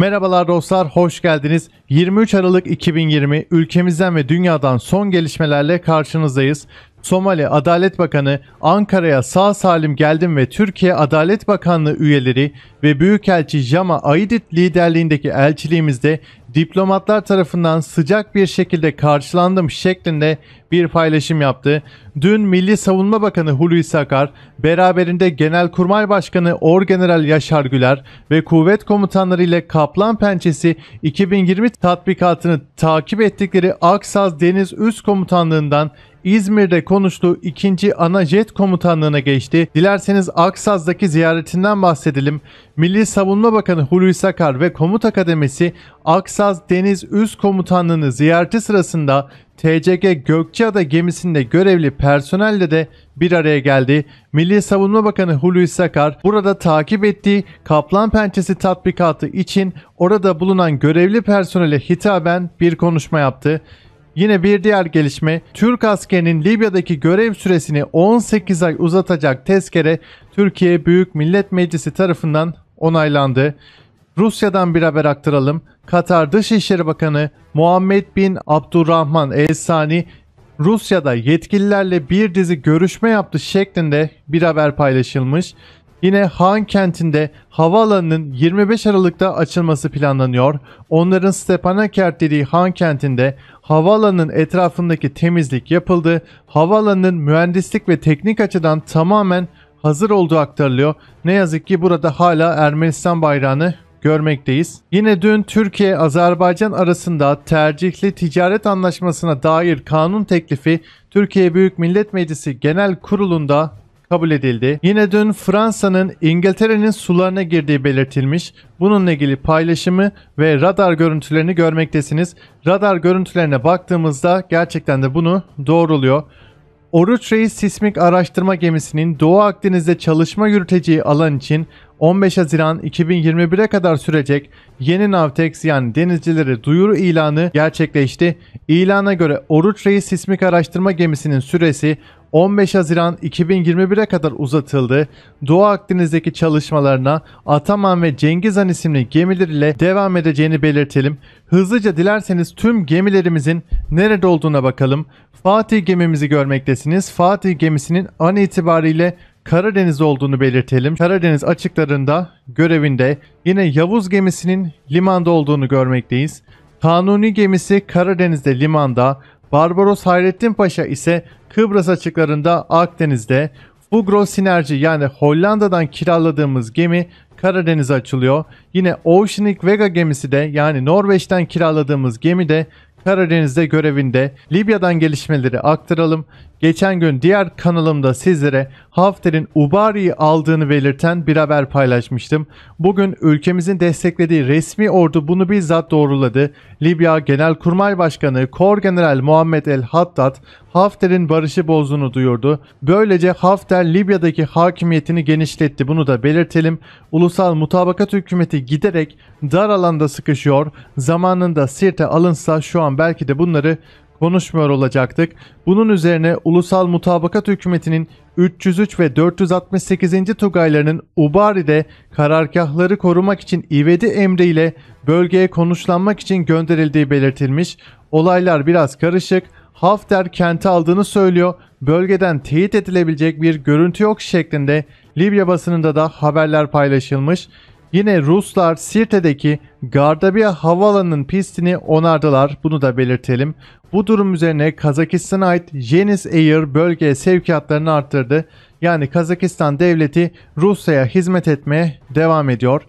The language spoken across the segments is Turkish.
Merhabalar dostlar, hoş geldiniz. 23 Aralık 2020 ülkemizden ve dünyadan son gelişmelerle karşınızdayız. Somali Adalet Bakanı Ankara'ya sağ salim geldim ve Türkiye Adalet Bakanlığı üyeleri ve Büyükelçi Jama Aydit liderliğindeki elçiliğimizde diplomatlar tarafından sıcak bir şekilde karşılandım şeklinde bir paylaşım yaptı. Dün Milli Savunma Bakanı Hulusi Akar, beraberinde Genelkurmay Başkanı Orgeneral Yaşar Güler ve kuvvet komutanları ile Kaplan Pençesi 2020 tatbikatını takip ettikleri Aksaz Deniz Üst Komutanlığından İzmir'de konuştuğu 2. Ana Jet Komutanlığı'na geçti. Dilerseniz Aksaz'daki ziyaretinden bahsedelim. Milli Savunma Bakanı Hulusi Akar ve Komuta Akademisi Aksaz Deniz Üst Komutanlığı'nı ziyareti sırasında TCG Gökçeada gemisinde görevli personelle de bir araya geldi. Milli Savunma Bakanı Hulusi Akar burada takip ettiği Kaplan Pençesi tatbikatı için orada bulunan görevli personele hitaben bir konuşma yaptı. Yine bir diğer gelişme Türk askerinin Libya'daki görev süresini 18 ay uzatacak tezkere Türkiye Büyük Millet Meclisi tarafından onaylandı. Rusya'dan bir haber aktaralım. Katar Dışişleri Bakanı Muhammed bin Abdurrahman El Sani Rusya'da yetkililerle bir dizi görüşme yaptı şeklinde bir haber paylaşılmış. Yine Han kentinde havaalanının 25 Aralık'ta açılması planlanıyor. Onların Stepanakert dediği Han kentinde havaalanının etrafındaki temizlik yapıldı. Havaalanının mühendislik ve teknik açıdan tamamen hazır olduğu aktarılıyor. Ne yazık ki burada hala Ermenistan bayrağını görmekteyiz. Yine dün Türkiye-Azerbaycan arasında tercihli ticaret anlaşmasına dair kanun teklifi Türkiye Büyük Millet Meclisi Genel Kurulu'nda kabul edildi. Yine dün Fransa'nın İngiltere'nin sularına girdiği belirtilmiş. Bununla ilgili paylaşımı ve radar görüntülerini görmektesiniz. Radar görüntülerine baktığımızda gerçekten de bunu doğruluyor. Oruç Reis sismik araştırma gemisinin Doğu Akdeniz'de çalışma yürüteceği alan için 15 Haziran 2021'e kadar sürecek yeni Navtex yani denizcileri duyuru ilanı gerçekleşti. İlana göre Oruç Reis sismik araştırma gemisinin süresi 15 Haziran 2021'e kadar uzatıldı. Doğu Akdeniz'deki çalışmalarına Ataman ve Cengiz Han isimli gemilerle devam edeceğini belirtelim. Hızlıca dilerseniz tüm gemilerimizin nerede olduğuna bakalım. Fatih gemimizi görmektesiniz. Fatih gemisinin an itibariyle Karadeniz olduğunu belirtelim. Karadeniz açıklarında görevinde yine Yavuz gemisinin limanda olduğunu görmekteyiz. Kanuni gemisi Karadeniz'de limanda, Barbaros Hayrettin Paşa ise Kıbrıs açıklarında Akdeniz'de, Fugro Sinerji yani Hollanda'dan kiraladığımız gemi Karadeniz'e açılıyor. Yine Oceanic Vega gemisi de yani Norveç'ten kiraladığımız gemi de Karadeniz'de görevinde Libya'dan gelişmeleri aktaralım. Geçen gün diğer kanalımda sizlere Hafter'in Ubari'yi aldığını belirten bir haber paylaşmıştım. Bugün ülkemizin desteklediği resmi ordu bunu bizzat doğruladı. Libya Genelkurmay Başkanı Kor General Muhammed El Hattat Hafter'in barışı bozduğunu duyurdu. Böylece Hafter Libya'daki hakimiyetini genişletti bunu da belirtelim. Ulusal mutabakat hükümeti giderek dar alanda sıkışıyor. Zamanında Sirte alınsa şu an belki de bunları konuşmuyor olacaktık. Bunun üzerine Ulusal Mutabakat Hükümeti'nin 303 ve 468. Tugaylarının Ubari'de karargahları korumak için ivedi emriyle bölgeye konuşlanmak için gönderildiği belirtilmiş. Olaylar biraz karışık. Hafter kenti aldığını söylüyor. Bölgeden teyit edilebilecek bir görüntü yok şeklinde Libya basınında da haberler paylaşılmış. Yine Ruslar Sirte'deki Gardabia Havalanı'nın pistini onardılar. Bunu da belirtelim. Bu durum üzerine Kazakistan'a ait Jenis Air bölgeye sevkiyatlarını arttırdı. Yani Kazakistan devleti Rusya'ya hizmet etmeye devam ediyor.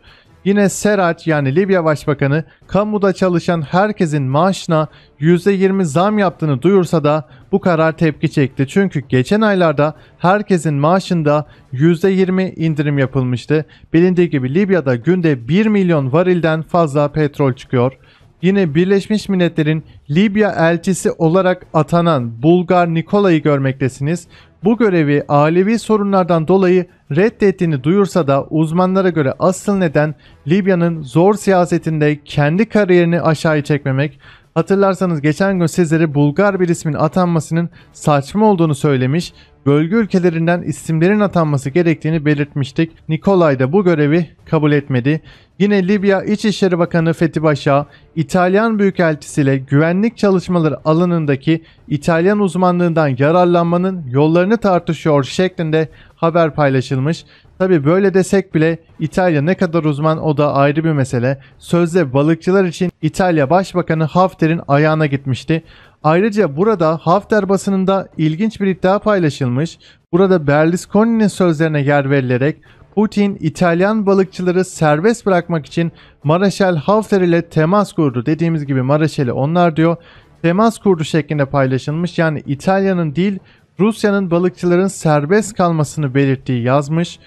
Yine Serac yani Libya Başbakanı kamuda çalışan herkesin maaşına %20 zam yaptığını duyursa da bu karar tepki çekti. Çünkü geçen aylarda herkesin maaşında %20 indirim yapılmıştı. Bilindiği gibi Libya'da günde 1 milyon varilden fazla petrol çıkıyor yine Birleşmiş Milletler'in Libya elçisi olarak atanan Bulgar Nikola'yı görmektesiniz. Bu görevi ailevi sorunlardan dolayı reddettiğini duyursa da uzmanlara göre asıl neden Libya'nın zor siyasetinde kendi kariyerini aşağıya çekmemek. Hatırlarsanız geçen gün sizlere Bulgar bir ismin atanmasının saçma olduğunu söylemiş bölge ülkelerinden isimlerin atanması gerektiğini belirtmiştik. Nikolay da bu görevi kabul etmedi. Yine Libya İçişleri Bakanı Fethi Başa, İtalyan Büyükelçisi ile güvenlik çalışmaları alanındaki İtalyan uzmanlığından yararlanmanın yollarını tartışıyor şeklinde haber paylaşılmış. Tabi böyle desek bile İtalya ne kadar uzman o da ayrı bir mesele. Sözde balıkçılar için İtalya Başbakanı Hafter'in ayağına gitmişti. Ayrıca burada Hafter basınında ilginç bir iddia paylaşılmış. Burada Berlusconi'nin sözlerine yer verilerek Putin İtalyan balıkçıları serbest bırakmak için Maraşel Hafter ile temas kurdu. Dediğimiz gibi Maraşel'i onlar diyor. Temas kurdu şeklinde paylaşılmış. Yani İtalya'nın değil Rusya'nın balıkçıların serbest kalmasını belirttiği yazmış.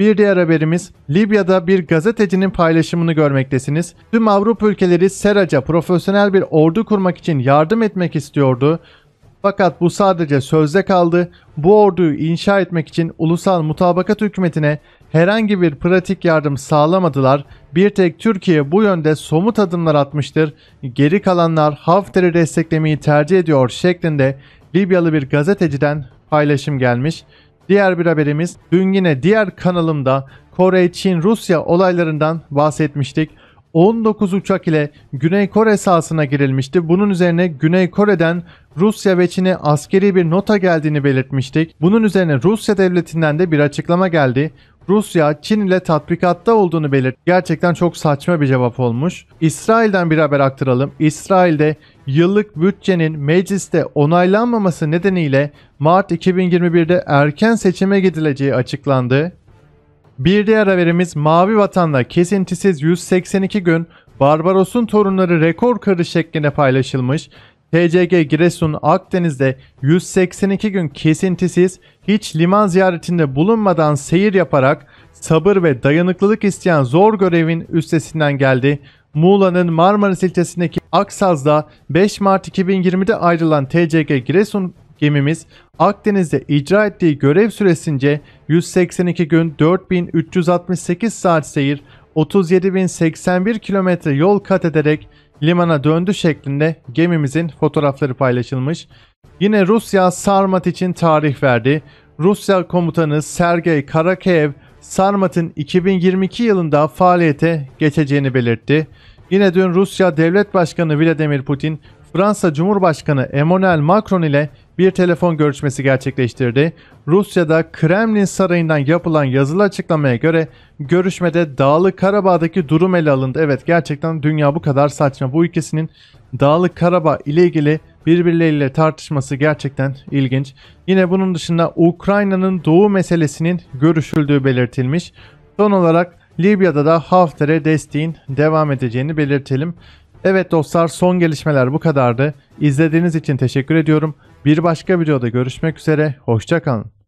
Bir diğer haberimiz Libya'da bir gazetecinin paylaşımını görmektesiniz. Tüm Avrupa ülkeleri Serac'a profesyonel bir ordu kurmak için yardım etmek istiyordu. Fakat bu sadece sözde kaldı. Bu orduyu inşa etmek için ulusal mutabakat hükümetine herhangi bir pratik yardım sağlamadılar. Bir tek Türkiye bu yönde somut adımlar atmıştır. Geri kalanlar Hafter'i desteklemeyi tercih ediyor şeklinde Libyalı bir gazeteciden paylaşım gelmiş. Diğer bir haberimiz dün yine diğer kanalımda Kore, Çin, Rusya olaylarından bahsetmiştik. 19 uçak ile Güney Kore sahasına girilmişti. Bunun üzerine Güney Kore'den Rusya ve Çin'e askeri bir nota geldiğini belirtmiştik. Bunun üzerine Rusya devletinden de bir açıklama geldi. Rusya Çin ile tatbikatta olduğunu belirt. Gerçekten çok saçma bir cevap olmuş. İsrail'den bir haber aktaralım. İsrail'de yıllık bütçenin mecliste onaylanmaması nedeniyle Mart 2021'de erken seçime gidileceği açıklandı. Bir diğer haberimiz Mavi Vatan'la kesintisiz 182 gün Barbaros'un torunları rekor kırı şeklinde paylaşılmış. TCG Giresun Akdeniz'de 182 gün kesintisiz hiç liman ziyaretinde bulunmadan seyir yaparak sabır ve dayanıklılık isteyen zor görevin üstesinden geldi. Muğla'nın Marmaris ilçesindeki Aksaz'da 5 Mart 2020'de ayrılan TCG Giresun gemimiz Akdeniz'de icra ettiği görev süresince 182 gün 4368 saat seyir 37.081 kilometre yol kat ederek limana döndü şeklinde gemimizin fotoğrafları paylaşılmış. Yine Rusya Sarmat için tarih verdi. Rusya komutanı Sergey Karakev Sarmat'ın 2022 yılında faaliyete geçeceğini belirtti. Yine dün Rusya Devlet Başkanı Vladimir Putin, Fransa Cumhurbaşkanı Emmanuel Macron ile bir telefon görüşmesi gerçekleştirdi. Rusya'da Kremlin Sarayı'ndan yapılan yazılı açıklamaya göre görüşmede Dağlı Karabağ'daki durum ele alındı. Evet gerçekten dünya bu kadar saçma. Bu ülkesinin Dağlı Karabağ ile ilgili birbirleriyle tartışması gerçekten ilginç. Yine bunun dışında Ukrayna'nın doğu meselesinin görüşüldüğü belirtilmiş. Son olarak Libya'da da Hafter'e desteğin devam edeceğini belirtelim. Evet dostlar son gelişmeler bu kadardı. İzlediğiniz için teşekkür ediyorum. Bir başka videoda görüşmek üzere. Hoşçakalın.